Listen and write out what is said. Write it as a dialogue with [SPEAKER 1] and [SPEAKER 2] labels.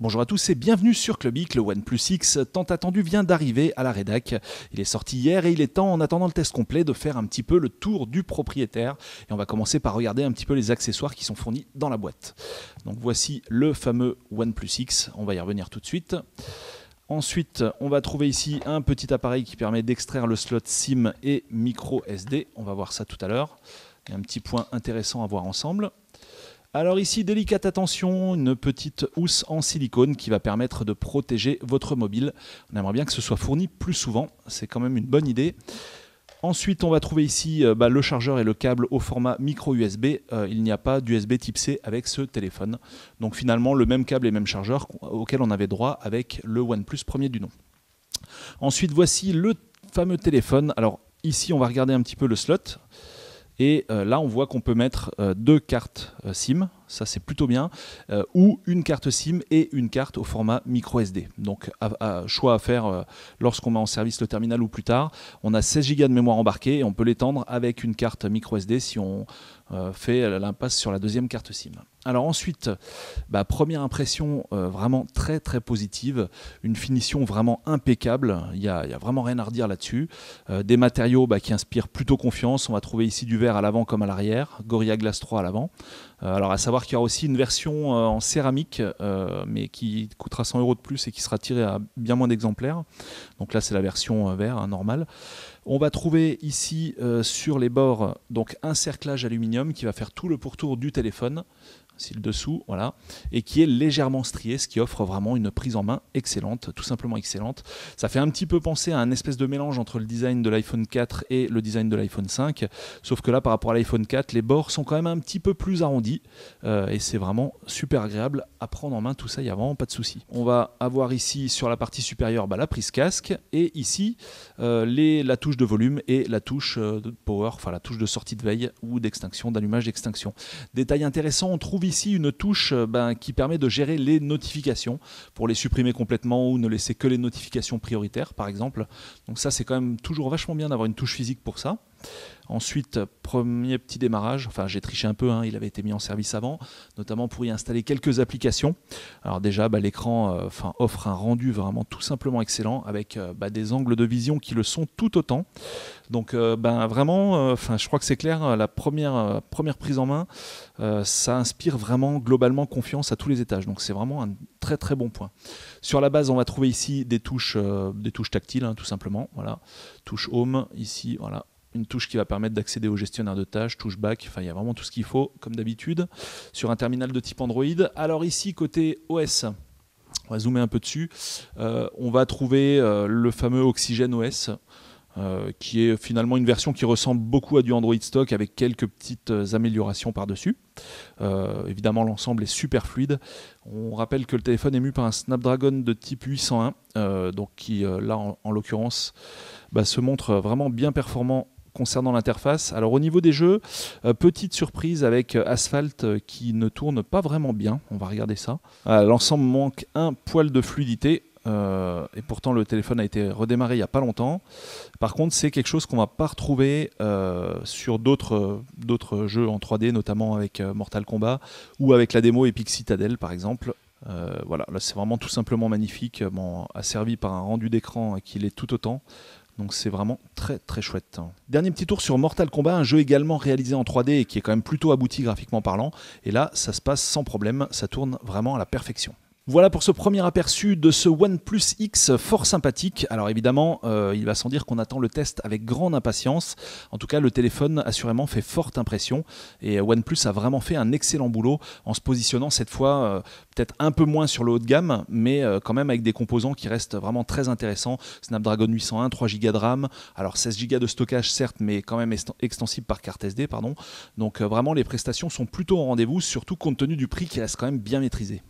[SPEAKER 1] Bonjour à tous et bienvenue sur Clubic. Le OnePlus X tant attendu vient d'arriver à la rédac. Il est sorti hier et il est temps, en attendant le test complet, de faire un petit peu le tour du propriétaire. Et on va commencer par regarder un petit peu les accessoires qui sont fournis dans la boîte. Donc voici le fameux OnePlus X. On va y revenir tout de suite. Ensuite, on va trouver ici un petit appareil qui permet d'extraire le slot SIM et micro SD. On va voir ça tout à l'heure. un petit point intéressant à voir ensemble. Alors ici, délicate attention, une petite housse en silicone qui va permettre de protéger votre mobile. On aimerait bien que ce soit fourni plus souvent, c'est quand même une bonne idée. Ensuite, on va trouver ici euh, bah, le chargeur et le câble au format micro USB. Euh, il n'y a pas d'USB type C avec ce téléphone. Donc finalement, le même câble et même chargeur auquel on avait droit avec le OnePlus premier du nom. Ensuite, voici le fameux téléphone. Alors ici, on va regarder un petit peu le slot. Et euh, là, on voit qu'on peut mettre euh, deux cartes euh, SIM, ça c'est plutôt bien, ou une carte SIM et une carte au format micro SD. Donc, choix à faire lorsqu'on met en service le terminal ou plus tard. On a 16 Go de mémoire embarquée et on peut l'étendre avec une carte micro SD si on euh, fait l'impasse sur la deuxième carte SIM. Alors ensuite, bah, première impression euh, vraiment très très positive, une finition vraiment impeccable, il n'y a, vraiment rien à redire là-dessus. Euh, des matériaux bah, qui inspirent plutôt confiance, on va trouver ici du verre à l'avant comme à l'arrière, Gorilla Glass 3 à l'avant. alors à savoir qu'il y aura aussi une version en céramique, mais qui coûtera 100 euros de plus et qui sera tirée à bien moins d'exemplaires. Donc là c'est la version verre hein, normale. On va trouver ici euh, sur les bords donc un cerclage aluminium qui va faire tout le pourtour du téléphone le dessous, voilà, et qui est légèrement strié, ce qui offre vraiment une prise en main excellente, tout simplement excellente. Ça fait un petit peu penser à un espèce de mélange entre le design de l'iPhone 4 et le design de l'iPhone 5, sauf que là, par rapport à l'iPhone 4, les bords sont quand même un petit peu plus arrondis, euh, et c'est vraiment super agréable à prendre en main tout ça, il n'y a vraiment pas de souci. On va avoir ici sur la partie supérieure bah, la prise casque, et ici euh, les, la touche de volume et la touche euh, de power, enfin la touche de sortie de veille ou d'extinction, d'allumage d'extinction. Détail intéressant, on trouve ici ici une touche euh, ben, qui permet de gérer les notifications pour les supprimer complètement ou ne laisser que les notifications prioritaires, par exemple. Donc ça, c'est quand même toujours vachement bien d'avoir une touche physique pour ça. Ensuite, premier petit démarrage, enfin j'ai triché un peu, hein, il avait été mis en service avant, notamment pour y installer quelques applications. Alors déjà, bah, l'écran euh, offre un rendu vraiment tout simplement excellent avec euh, bah, des angles de vision qui le sont tout autant. Donc ben vraiment, je crois que c'est clair, la première, première prise en main, ça inspire vraiment globalement confiance à tous les étages. Donc c'est vraiment un très très bon point. Sur la base, on va trouver ici des touches, des touches tactiles, hein, tout simplement. Voilà, touche home ici, voilà, une touche qui va permettre d'accéder au gestionnaire de tâches, touche back, enfin il y a vraiment tout ce qu'il faut comme d'habitude sur un terminal de type Android. Alors ici côté OS, on va zoomer un peu dessus, euh, on va trouver euh, le fameux Oxygen OS. Euh, qui est finalement une version qui ressemble beaucoup à du Android stock avec quelques petites améliorations par-dessus. évidemment, l'ensemble est super fluide. On rappelle que le téléphone est mu par un Snapdragon de type 801, donc qui là en, l'occurrence bah, se montre vraiment bien performant concernant l'interface. Alors au niveau des jeux, euh, petite surprise avec euh, Asphalt euh, qui ne tourne pas vraiment bien, on va regarder ça. L'ensemble manque un poil de fluidité. et pourtant le téléphone a été redémarré il n'y a pas longtemps. Par contre, c'est quelque chose qu'on ne va pas retrouver sur d'autres jeux en 3D, notamment avec Mortal Kombat ou avec la démo Epic Citadel par exemple. voilà, là c'est vraiment tout simplement magnifique, asservi par un rendu d'écran qui l'est tout autant. Donc c'est vraiment très très chouette. Hein. Dernier petit tour sur Mortal Kombat, un jeu également réalisé en 3D et qui est quand même plutôt abouti graphiquement parlant. Et là, ça se passe sans problème, ça tourne vraiment à la perfection. Voilà pour ce premier aperçu de ce OnePlus X fort sympathique. Alors évidemment, euh, il va sans dire qu'on attend le test avec grande impatience. En tout cas, le téléphone assurément fait forte impression et euh, OnePlus a vraiment fait un excellent boulot en se positionnant cette fois euh, peut-être un peu moins sur le haut de gamme, mais quand même avec des composants qui restent vraiment très intéressants. Snapdragon 801, 3 Go de RAM, alors 16 Go de stockage certes, mais quand même extensible par carte SD, pardon. Donc vraiment, les prestations sont plutôt au rendez-vous, surtout compte tenu du prix qui reste quand même bien maîtrisé.